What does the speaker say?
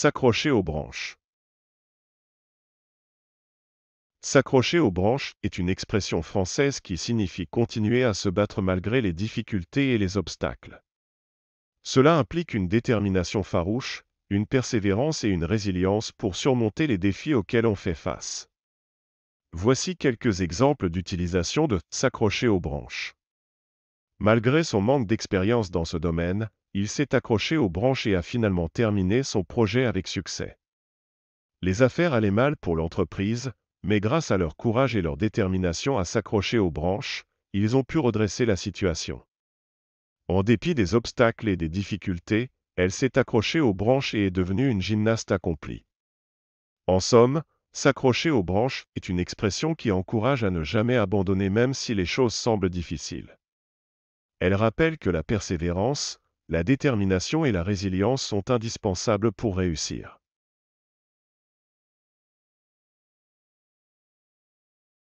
S'accrocher aux branches. S'accrocher aux branches est une expression française qui signifie continuer à se battre malgré les difficultés et les obstacles. Cela implique une détermination farouche, une persévérance et une résilience pour surmonter les défis auxquels on fait face. Voici quelques exemples d'utilisation de s'accrocher aux branches. Malgré son manque d'expérience dans ce domaine, il s'est accroché aux branches et a finalement terminé son projet avec succès. Les affaires allaient mal pour l'entreprise, mais grâce à leur courage et leur détermination à s'accrocher aux branches, ils ont pu redresser la situation. En dépit des obstacles et des difficultés, elle s'est accrochée aux branches et est devenue une gymnaste accomplie. En somme, s'accrocher aux branches est une expression qui encourage à ne jamais abandonner même si les choses semblent difficiles. Elle rappelle que la persévérance, la détermination et la résilience sont indispensables pour réussir.